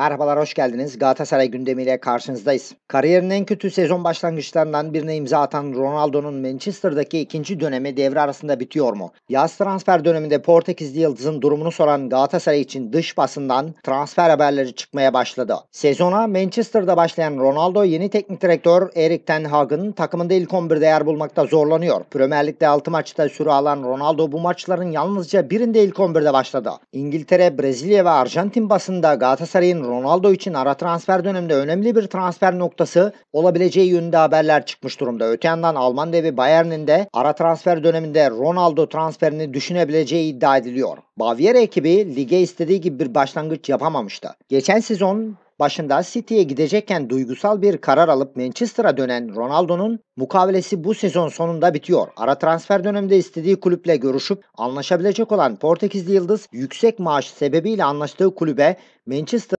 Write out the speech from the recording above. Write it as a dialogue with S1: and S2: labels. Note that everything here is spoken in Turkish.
S1: Merhabalar hoş geldiniz. Galatasaray gündemiyle karşınızdayız. Kariyerinin en kötü sezon başlangıçlarından birine imza atan Ronaldo'nun Manchester'daki ikinci dönemi devre arasında bitiyor mu? Yaz transfer döneminde Portekizli Yıldız'ın durumunu soran Galatasaray için dış basından transfer haberleri çıkmaya başladı. Sezona Manchester'da başlayan Ronaldo yeni teknik direktör Erik Ten Hag'ın takımında ilk 11'de yer bulmakta zorlanıyor. Premier Lig'de 6 maçta süre alan Ronaldo bu maçların yalnızca birinde ilk 11'de başladı. İngiltere, Brezilya ve Arjantin basında Galatasaray'ın Ronaldo için ara transfer döneminde önemli bir transfer noktası olabileceği yönünde haberler çıkmış durumda. Öte yandan Alman devi Bayern'in de ara transfer döneminde Ronaldo transferini düşünebileceği iddia ediliyor. Baviera ekibi lige istediği gibi bir başlangıç yapamamıştı. Geçen sezon başında City'ye gidecekken duygusal bir karar alıp Manchester'a dönen Ronaldo'nun mukavelesi bu sezon sonunda bitiyor. Ara transfer döneminde istediği kulüple görüşüp anlaşabilecek olan Portekizli yıldız yüksek maaş sebebiyle anlaştığı kulübe Manchester